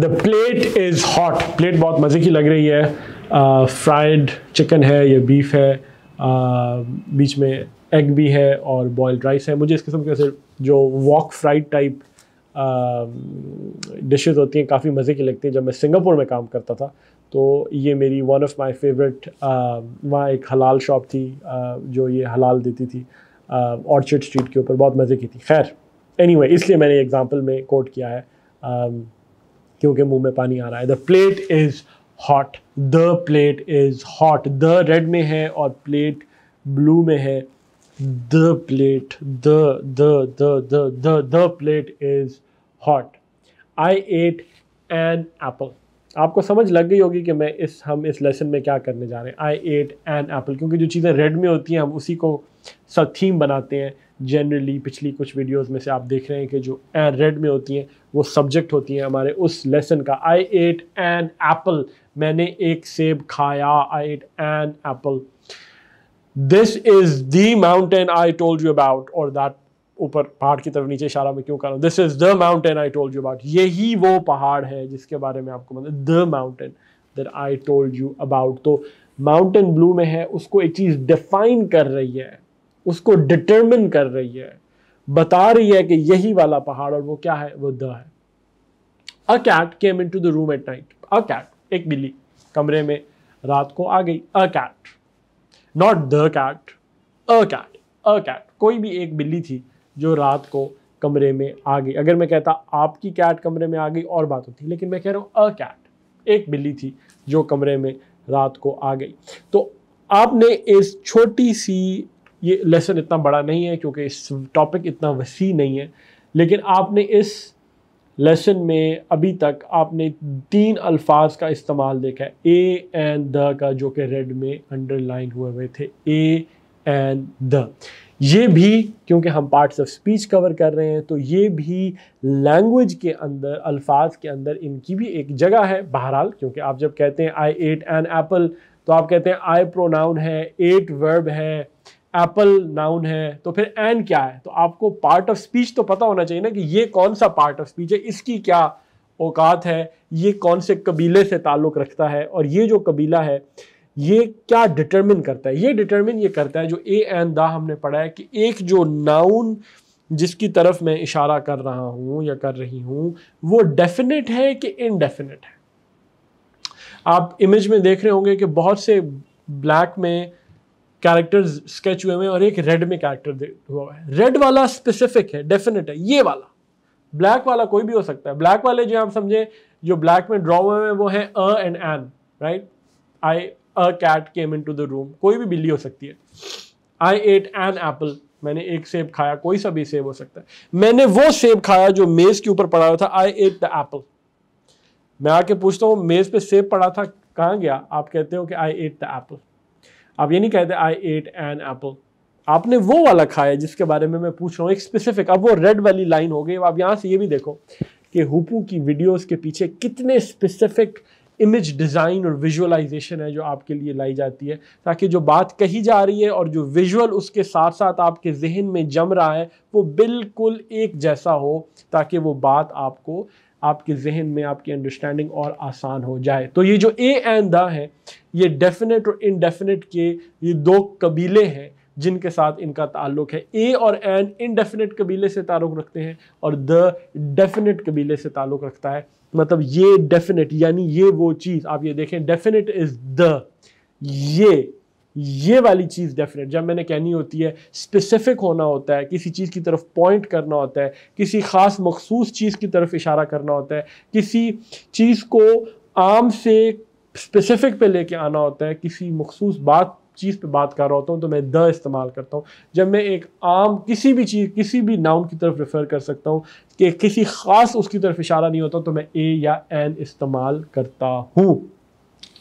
the plate is hot plate बहुत मज़े की लग रही है फ्राइड uh, चिकन है या बीफ है uh, बीच में एग भी है और बॉयल्ड राइस है मुझे इस किस्म के जो वॉक फ्राइड टाइप डिशेज होती हैं काफ़ी मज़े की लगती हैं जब मैं सिंगापुर में काम करता था तो ये मेरी वन ऑफ़ माय फेवरेट वहाँ एक हलाल शॉप थी uh, जो ये हलाल देती थी ऑर्चर्ड uh, स्ट्रीट के ऊपर बहुत मज़े की थी खैर एनीवे anyway, इसलिए मैंने एग्ज़ाम्पल में कोट किया है um, क्योंकि मुंह में पानी आ रहा है the plate is hot the plate is hot the red में है और प्लेट ब्लू में है the plate the the the the the the plate is hot I ate an apple आपको समझ लग गई होगी कि मैं इस हम इस लेसन में क्या करने जा रहे हैं आई एट एन एप्पल क्योंकि जो चीज़ें रेड में होती हैं हम उसी को सब थीम बनाते हैं जनरली पिछली कुछ वीडियोस में से आप देख रहे हैं कि जो एन रेड में होती हैं वो सब्जेक्ट होती हैं हमारे उस लेसन का आई एट एन एप्पल मैंने एक सेब खाया I ate an apple this is the mountain I told you about और दैट ऊपर पहाड़ की तरफ नीचे इशारा में क्यों कर रहा हूँ this is the mountain I told you about यही वो पहाड़ है जिसके बारे में आपको मतलब the mountain that I told you about तो माउंटेन ब्लू में है उसको एक चीज़ डिफाइन कर रही है उसको डिटरमिन कर रही है बता रही है कि यही वाला पहाड़ और वो क्या है वो द है a cat came into the room at night a cat एक बिल्ली कमरे में रात को आ गई a cat not the cat a cat a cat कोई भी एक बिल्ली थी जो रात को कमरे में आ गई अगर मैं कहता आपकी कैट कमरे में आ गई और बात होती लेकिन मैं कह रहा हूँ अ कैट एक बिल्ली थी जो कमरे में रात को आ गई तो आपने इस छोटी सी ये लेसन इतना बड़ा नहीं है क्योंकि इस टॉपिक इतना वसी नहीं है लेकिन आपने इस लेसन में अभी तक आपने तीन अल्फाज का इस्तेमाल देखा है ए एंड द का जो कि रेड में अंडरलाइन हुए हुए थे ए एंड द ये भी क्योंकि हम पार्ट्स ऑफ स्पीच कवर कर रहे हैं तो ये भी लैंग्वेज के अंदर अल्फाज के अंदर इनकी भी एक जगह है बहरहाल क्योंकि आप जब कहते हैं आई एट एन एप्पल तो आप कहते हैं आई प्रोनाउन है एट वर्ब है एप्पल नाउन है तो फिर एन क्या है तो आपको पार्ट ऑफ स्पीच तो पता होना चाहिए ना कि ये कौन सा पार्ट ऑफ स्पीच है इसकी क्या औकात है ये कौन से कबीले से ताल्लुक़ रखता है और ये जो कबीला है ये क्या डिटरमिन करता है ये डिटरमिन ये करता है जो ए एन दा हमने पढ़ा है कि एक जो नाउन जिसकी तरफ मैं इशारा कर रहा हूँ या कर रही हूँ वो डेफिनेट है कि इनडेफिनेट है आप इमेज में देख रहे होंगे कि बहुत से ब्लैक में कैरेक्टर्स स्केच हुए हुए और एक रेड में कैरेक्टर हुआ है रेड वाला स्पेसिफिक है डेफिनेट है ये वाला ब्लैक वाला कोई भी हो सकता है ब्लैक वाले जो हम समझे जो ब्लैक में ड्रॉ हुए हैं वो है a and an right I a cat came into the room कोई भी बिल्ली हो सकती है आई एट एन एप्पल मैंने एक सेब खाया कोई सा भी सेब हो सकता है मैंने वो सेब खाया जो मेज के ऊपर पड़ा हुआ था आई एट द एप्पल मैं आके पूछता हूँ मेज पे सेब पड़ा था कहाँ गया आप कहते हो कि आई एट द एप्पल आप ये नहीं कहते आई एट एन एप्पल आपने वो वाला खाया जिसके बारे में मैं पूछ रहा हूँ एक स्पेसिफिक अब वो रेड वाली लाइन हो गई आप यहाँ से ये भी देखो कि हुपू की वीडियोस के पीछे कितने स्पेसिफिक इमेज डिज़ाइन और विजुअलाइजेशन है जो आपके लिए लाई जाती है ताकि जो बात कही जा रही है और जो विजुअल उसके साथ साथ आपके जहन में जम रहा है वो बिल्कुल एक जैसा हो ताकि वो बात आपको आपके जहन में आपकी अंडरस्टैंडिंग और आसान हो जाए तो ये जो ए एंड द है ये डेफिनेट और इनडेफिनेट के ये दो कबीले हैं जिनके साथ इनका ताल्लुक है ए और एन इनडेफिनेट कबीले से ताल्लुक रखते हैं और द डेफिनेट कबीले से ताल्लुक रखता है मतलब ये डेफिनेट यानी ये वो चीज़ आप ये देखें डेफिनेट इज़ द ये ये वाली चीज़ डेफिनेट जब मैंने कहनी होती है स्पेसिफिक होना होता है किसी चीज़ की तरफ पॉइंट करना होता है किसी ख़ास मखसूस चीज़ की तरफ इशारा करना होता है किसी चीज़ को आम से स्पेसिफिक पे लेके आना होता है किसी मखसूस बात चीज़ पे बात कर रहा होता हूँ तो मैं द इस्तेमाल करता हूँ जब मैं एक आम किसी भी चीज़ किसी भी नाउन की तरफ रेफ़र कर सकता हूँ कि किसी ख़ास उसकी तरफ इशारा नहीं होता तो मैं ए या एन इस्तेमाल करता हूँ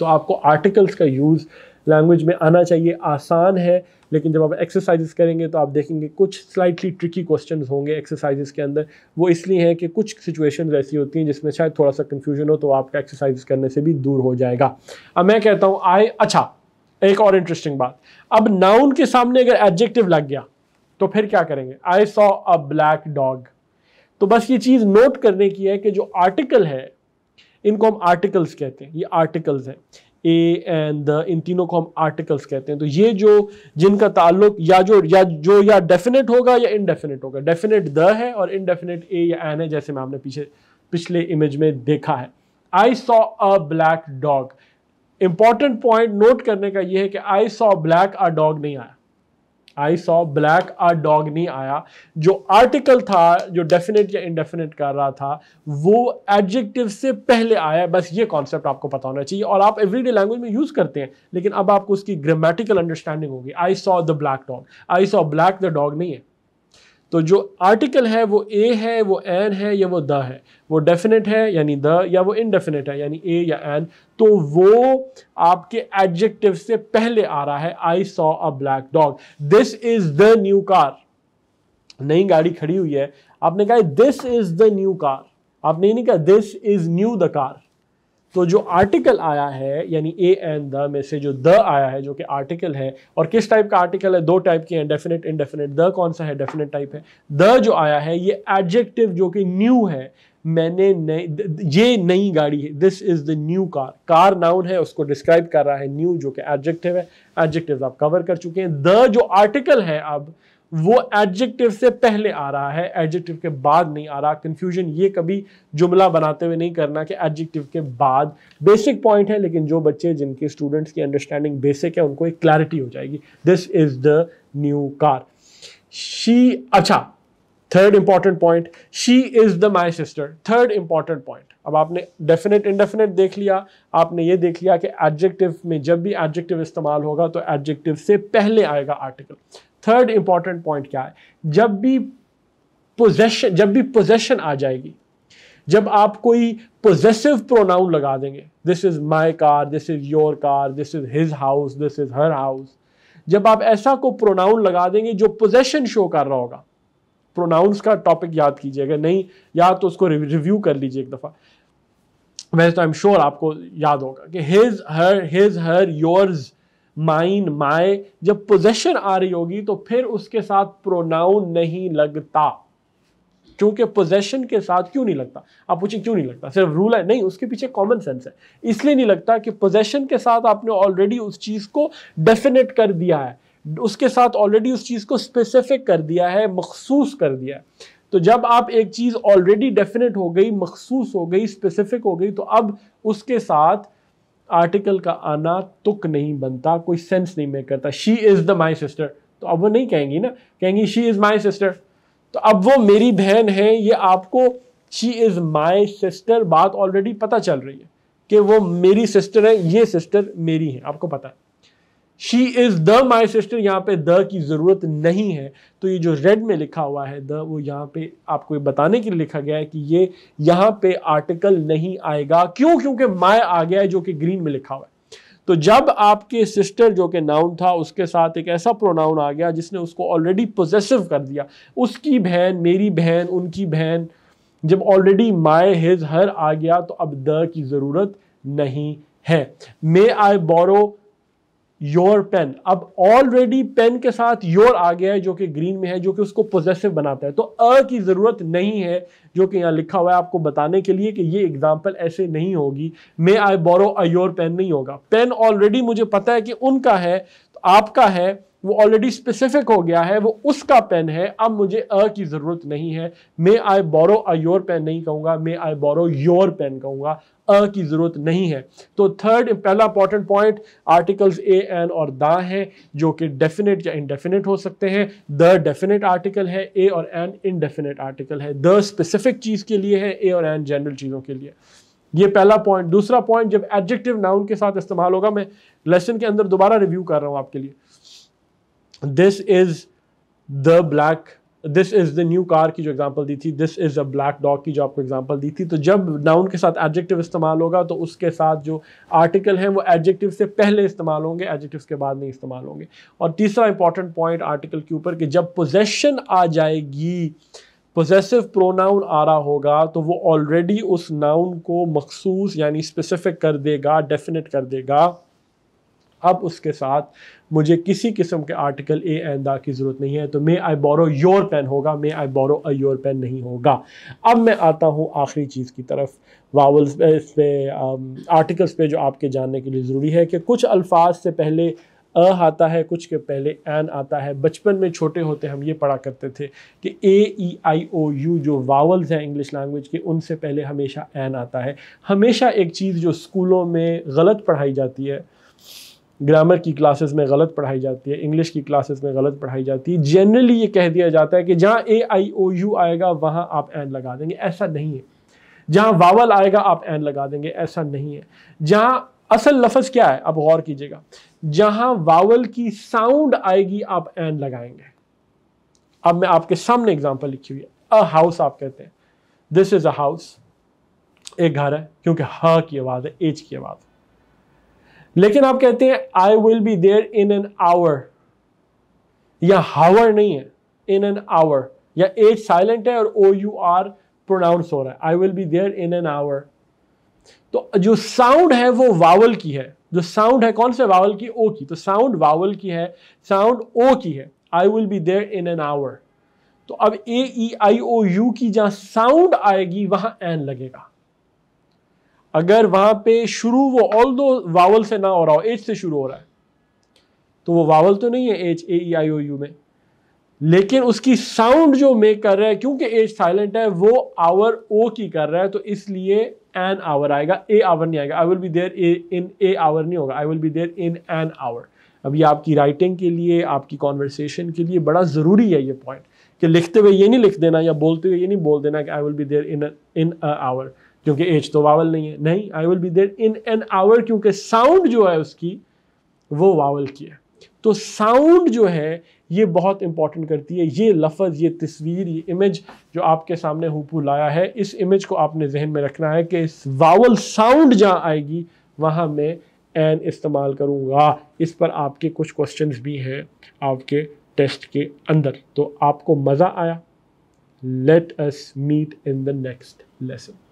तो आपको आर्टिकल्स का यूज़ लैंग्वेज में आना चाहिए आसान है लेकिन जब आप एक्सरसाइजेस करेंगे तो आप देखेंगे कुछ स्लाइटली ट्रिकी क्वेश्चन होंगे एक्सरसाइजेस के अंदर वो इसलिए हैं कि कुछ सिचुएशन ऐसी होती हैं जिसमें शायद थोड़ा सा कन्फ्यूजन हो तो आपका एक्सरसाइज करने से भी दूर हो जाएगा अब मैं कहता हूँ आए अच्छा एक और इंटरेस्टिंग बात अब नाउन के सामने अगर एडजेक्टिव लग गया तो फिर क्या करेंगे I saw a black dog तो बस ये चीज़ नोट करने की है कि जो आर्टिकल है इनको हम आर्टिकल्स कहते हैं ये आर्टिकल्स हैं ए एंड इन तीनों को हम आर्टिकल्स कहते हैं तो ये जो जिनका ताल्लुक या जो या जो या डेफिनेट होगा या इनडेफिनेट होगा डेफिनेट द है और इनडेफिनेट ए या एन है जैसे मैं आपने पीछे पिछले इमेज में देखा है I saw a black dog important point note करने का यह है कि I saw black a dog नहीं आया I saw black a dog नहीं आया जो आर्टिकल था जो डेफिनेट या इनडेफिनेट कर रहा था वो एडजेक्टिव से पहले आया बस ये कॉन्सेप्ट आपको पता होना चाहिए और आप एवरीडे लैंग्वेज में यूज़ करते हैं लेकिन अब आपको उसकी ग्रामेटिकल अंडरस्टैंडिंग होगी I saw the black dog I saw black the dog नहीं है तो जो आर्टिकल है वो ए है वो एन है या वो द है वो डेफिनेट है यानी द या वो इनडेफिनेट है यानी ए या एन तो वो आपके एडजेक्टिव से पहले आ रहा है I saw a black dog this is the new car नई गाड़ी खड़ी हुई है आपने कहा this is the new car आपने ये नहीं कहा this is new the car तो जो आर्टिकल आया है यानी ए एंड द में से जो द आया है जो कि आर्टिकल है और किस टाइप का आर्टिकल है दो टाइप के हैं डेफिनेट इनडेफिनेट द कौन सा है डेफिनेट टाइप है द जो आया है ये एडजेक्टिव जो कि न्यू है मैंने नई ये नई गाड़ी है this is the new car car noun है उसको डिस्क्राइब कर रहा है न्यू जो कि एडजेक्टिव है एडजेक्टिव आप कवर कर चुके हैं द जो आर्टिकल है अब वो एडजेक्टिव से पहले आ रहा है एडजेक्टिव के बाद नहीं आ रहा कंफ्यूजन ये कभी जुमला बनाते हुए नहीं करना कि एडजेक्टिव के बाद बेसिक पॉइंट है लेकिन जो बच्चे जिनके स्टूडेंट्स की अंडरस्टैंडिंग बेसिक है उनको एक क्लैरिटी हो जाएगी this is the new car she अच्छा third important point she is the my sister third important point अब आपने डेफिनेट इंडेफिनेट देख लिया आपने ये देख लिया कि एडजेक्टिव में जब भी एडजेक्टिव इस्तेमाल होगा तो एडजेक्टिव से पहले आएगा आर्टिकल थर्ड इंपॉर्टेंट पॉइंट क्या है जब भी पोजेशन जब भी पोजेशन आ जाएगी जब आप कोई पोजेसिव प्रोनाउन लगा देंगे this is my car this is your car this is his house this is her house जब आप ऐसा को प्रोनाउन लगा देंगे जो पोजेशन शो कर रहा होगा प्रोनाउंस का टॉपिक याद कीजिएगा नहीं याद तो उसको रिव्यू कर लीजिए एक दफ़ा वैसे तो आई एम श्योर आपको याद होगा कि his her his her yours mine my जब पोजेशन आ रही होगी तो फिर उसके साथ प्रोनाउन नहीं लगता क्योंकि पोजेशन के साथ क्यों नहीं लगता आप पूछे क्यों नहीं लगता सिर्फ रूल है नहीं उसके पीछे कॉमन सेंस है इसलिए नहीं लगता कि पोजेशन के साथ आपने ऑलरेडी उस चीज़ को डेफिनेट कर दिया है उसके साथ ऑलरेडी उस चीज़ को स्पेसिफिक कर दिया है मखसूस कर दिया है तो जब आप एक चीज़ ऑलरेडी डेफिनेट हो गई मखसूस हो गई स्पेसिफिक हो गई तो अब उसके साथ आर्टिकल का आना तुक नहीं बनता कोई सेंस नहीं मेक करता she is the my sister तो अब वो नहीं कहेंगी ना कहेंगी शी इज़ माई सिस्टर तो अब वो मेरी बहन है ये आपको शी इज़ माई सिस्टर बात ऑलरेडी पता चल रही है कि वो मेरी सिस्टर है ये सिस्टर मेरी है आपको पता है she is the my sister यहाँ पे द की ज़रूरत नहीं है तो ये जो रेड में लिखा हुआ है द वो यहाँ पे आपको ये बताने के लिए लिखा गया है कि ये यहाँ पे आर्टिकल नहीं आएगा क्यों क्योंकि माय आ गया है जो कि ग्रीन में लिखा हुआ है तो जब आपके सिस्टर जो कि नाउन था उसके साथ एक ऐसा प्रोनाउन आ गया जिसने उसको ऑलरेडी पोजेसिव कर दिया उसकी बहन मेरी बहन उनकी बहन जब ऑलरेडी माए हिज हर आ गया तो अब द की ज़रूरत नहीं है may I borrow your pen अब ऑलरेडी पेन के साथ योर आ गया है जो कि ग्रीन में है जो कि उसको पोजेसिव बनाता है तो अ की ज़रूरत नहीं है जो कि यहाँ लिखा हुआ है आपको बताने के लिए कि ये एग्जाम्पल ऐसे नहीं होगी मे I borrow a your pen नहीं होगा पेन ऑलरेडी मुझे पता है कि उनका है तो आपका है वो ऑलरेडी स्पेसिफिक हो गया है वो उसका पेन है अब मुझे अ की ज़रूरत नहीं है may I borrow a your pen नहीं कहूंगा मे आई बोरो योर पेन कहूंगा अ की ज़रूरत नहीं है तो थर्ड पहला important point articles a an और द हैं जो कि डेफिनेट या इनडेफिनेट हो सकते हैं द डेफिनेट आर्टिकल है ए और एन इनडेफिनेट आर्टिकल है द स्पेसिफिक चीज़ के लिए है ए और एन जनरल चीज़ों के लिए ये पहला पॉइंट दूसरा पॉइंट जब एडजेक्टिव नाउन के साथ इस्तेमाल होगा मैं लेसन के अंदर दोबारा रिव्यू कर रहा हूँ आपके लिए this is the black this is the new car की जो एग्जाम्पल दी थी this is a black dog की जो आपको एग्जाम्पल दी थी तो जब नाउन के साथ एडजेक्टिव इस्तेमाल होगा तो उसके साथ जो आर्टिकल हैं वो एडजेक्टिव से पहले इस्तेमाल होंगे एडजेक्टिव के बाद नहीं इस्तेमाल होंगे और तीसरा इंपॉर्टेंट पॉइंट आर्टिकल के ऊपर कि जब पोजेशन आ जाएगी पोजेसिव प्रोनाउन आ रहा होगा तो वो ऑलरेडी उस नाउन को मखसूस यानी स्पेसिफिक कर देगा डेफिनेट कर देगा अब उसके साथ मुझे किसी किस्म के आर्टिकल ए एंड दा की ज़रूरत नहीं है तो मे आई बोरो योर पेन होगा मे I borrow a your pen नहीं होगा अब मैं आता हूँ आखिरी चीज़ की तरफ वावल्स पे आर्टिकल्स um, पे जो आपके जानने के लिए ज़रूरी है कि कुछ अल्फाज से पहले अ आता है कुछ के पहले एन आता है बचपन में छोटे होते हम ये पढ़ा करते थे कि A E I O U जो वावल्स हैं इंग्लिश लैंग्वेज के उनसे पहले हमेशा एन आता है हमेशा एक चीज़ जो स्कूलों में गलत पढ़ाई जाती है ग्रामर की क्लासेस में गलत पढ़ाई जाती है इंग्लिश की क्लासेस में गलत पढ़ाई जाती है जनरली ये कह दिया जाता है कि जहाँ ए आई ओ यू आएगा वहाँ आप एन लगा देंगे ऐसा नहीं है जहाँ वावल आएगा आप एन लगा देंगे ऐसा नहीं है जहाँ असल लफज क्या है आप गौर कीजिएगा जहाँ वावल की साउंड आएगी आप एन लगाएंगे अब मैं आपके सामने एग्जाम्पल लिखी हुई है अ हाउस आप कहते हैं दिस इज़ अ हाउस एक घर है क्योंकि ह की आवाज़ है एच की आवाज़ है लेकिन आप कहते हैं I will be there in an hour या हावर नहीं है इन एन आवर या एज साइलेंट है और ओ यू आर प्रोनाउंस हो रहा है I will be there in an hour तो जो साउंड है वो वावल की है जो साउंड है कौन से वावल की ओ की तो साउंड वावल की है साउंड ओ की है I will be there in an hour तो अब ए ई आई ओ यू की जहां साउंड आएगी वहां एन लगेगा अगर वहां पे शुरू वो ऑल दो वावल से ना हो रहा हो एच से शुरू हो रहा है तो वो वावल तो नहीं है H A E I O you में लेकिन उसकी साउंड जो मेक कर रहा है क्योंकि एच साइलेंट है वो आवर ओ की कर रहा है तो इसलिए एन आवर आएगा ए आवर नहीं आएगा I will be there in a hour नहीं होगा I will be there in an hour अभी आपकी राइटिंग के लिए आपकी कॉन्वर्सेशन के लिए बड़ा ज़रूरी है ये पॉइंट कि लिखते हुए ये नहीं लिख देना या बोलते हुए ये नहीं बोल देना कि I will be there in in hour क्योंकि एच तो वावल नहीं है नहीं I will be there in an hour क्योंकि साउंड जो है उसकी वो वावल की है तो साउंड जो है ये बहुत इंपॉर्टेंट करती है ये लफज ये तस्वीर ये इमेज जो आपके सामने हुपू लाया है इस इमेज को आपने जहन में रखना है कि इस वावल साउंड जहाँ आएगी वहाँ मैं एन इस्तेमाल करूँगा इस पर आपके कुछ क्वेश्चन भी हैं आपके टेस्ट के अंदर तो आपको मज़ा आया let us meet in the next lesson